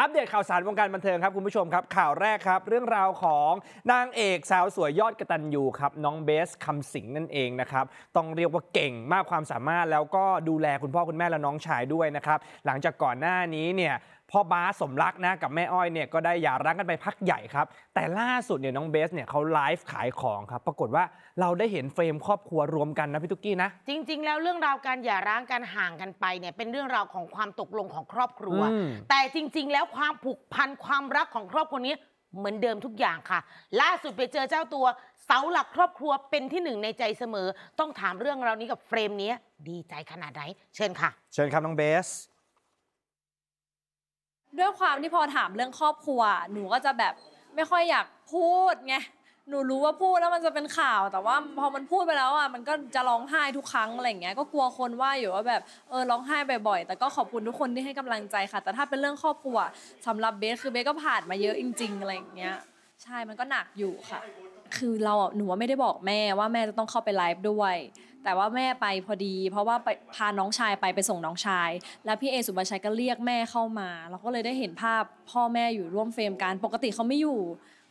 อัปเดตข่าวสารวงการบันเทิงครับคุณผู้ชมครับ ข่าวแรกครับ เรื่องราวของนางเอก สาวสวยยอดกระตันยูครับ น้องเบสคำสิงนั่นเองนะครับต้องเรียกว่าเก่งมากความสามารถแล้วก็ดูแลคุณพ่อคุณแม่และน้องชายด้วยนะครับหลังจากก่อนหน้านี้เนี่ยพ่อบ้าสมรักนะกับแม่อ้อยเนี่ยก็ได้หย่าร้างกันไปพักใหญ่ครับแต่ล่าสุดเนี่ยน้องเบสเนี่ยเขาไลฟ์ขายของครับปรากฏว่าเราได้เห็นเฟรมครอบครัวรวมกันนะพี่ตุ๊กกี้นะจริงๆ แล้วเรื่องราวการหย่าร้างกันห่างกันไปเนี่ยเป็นเรื่องราวของความตกลงของครอบครัว แต่จริง ๆ แล้วความผูกพันความรักของครอบครัวนี้เหมือนเดิมทุกอย่างค่ะ ล่าสุดไปเจอเจ้าตัวเสาหลักครอบครัวเป็นที่หนึ่งในใจเสมอต้องถามเรื่องราวนี้กับเฟรมนี้ดีใจขนาดไหนเชิญค่ะ เชิญครับน้องเบสด้วยความที่พอถามเรื่องครอบครัว หนูก็จะแบบไม่ค่อยอยากพูดไงหนูรู้ว่าพูดแล้วมันจะเป็นข่าว แต่ว่าพอมันพูดไปแล้วอ่ะมันก็จะร้องไห้ทุกครั้งอะไรเงี้ยก็กลัวคนว่าอยู่ว่าแบบเออร้องไห้บ่อยๆแต่ก็ขอบคุณทุกคนที่ให้กำลังใจค่ะ แต่ถ้าเป็นเรื่องครอบครัว สำหรับเบสคือเบสก็ผ่านมาเยอะจริงๆอะไรอย่างเงี้ยใช่มันก็หนักอยู่ค่ะคือเราหนูว่าไม่ได้บอกแม่ว่าแม่จะต้องเข้าไปไลฟ์ด้วย แต่ว่าแม่ไปพอดี เพราะว่าพาน้องชายไปไปส่งน้องชายแล้วพี่เอสุบัชัยก็เรียกแม่เข้ามาเราก็เลยได้เห็นภาพพ่อแม่อยู่ร่วมเฟรมกันปกติเขาไม่อยู่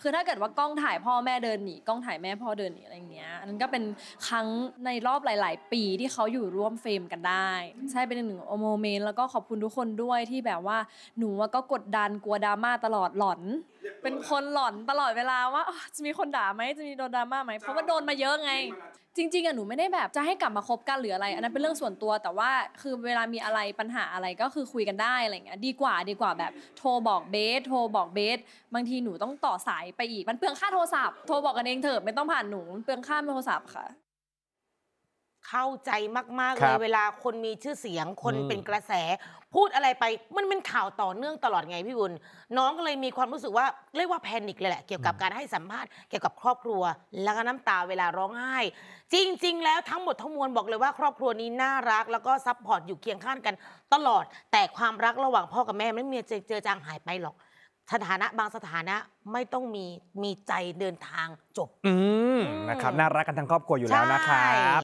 คือถ้าเกิดว่ากล้องถ่ายพ่อแม่เดินหนีกล้องถ่ายแม่พ่อเดินหนีอะไรเงี้ยอันนั้นก็เป็นครั้งในรอบหลาย ๆ ปีที่เขาอยู่ร่วมเฟรมกันได้ ใช่เป็นหนึ่งโมเมนต์แล้วก็ขอบคุณทุกคนด้วยที่แบบว่าหนูก็กดดันกลัวดราม่าตลอดหลอนเป็นคนหลอนตลอดเวลาว่าจะมีคนด่าไหมจะมีโดนดราม่าไหมเพราะว่าโดนมาเยอะไง จริงๆอะหนูไม่ได้แบบจะให้กลับมาคบกันหรืออะไร อันนั้นเป็นเรื่องส่วนตัวแต่ว่าคือเวลามีอะไรปัญหาอะไรก็คือคุยกันได้อะไรเงี้ยดีกว่าดีกว่าแบบโทรบอกเบสโทรบอกเบสบางทีหนูต้องต่อสายไปอีกมันเปลืองค่าโทรศัพท์โทรบอกกันเองเถอะไม่ต้องผ่านหนูเปลืองค่าโทรศัพท์ค่ะเข้าใจมาก ๆ เลยเวลาคนมีชื่อเสียงคนเป็นกระแส พูดอะไรไปมันเป็นข่าวต่อเนื่องตลอดไงพี่บุญน้องก็เลยมีความรู้สึกว่าเรียกว่าแพนิคเลยแหละ เกี่ยวกับการให้สัมภาษณ์เกี่ยวกับครอบครัว แล้วก็น้ำตาเวลาร้องไห้จริง ๆ แล้วทั้งหมดทั้งมวลบอกเลยว่าครอบครัวนี้น่ารักแล้วก็ซัพพอร์ตอยู่เคียงข้างกัน ตลอด แต่ความรักระหว่างพ่อกับแม่ไม่มีเจอเจอจางหายไปหรอก สถานะบางสถานะไม่ต้องมีมีใจเดินทางจบ อืมนะครับน่ารักกันทั้งครอบครัวอยู่แล้วนะครับ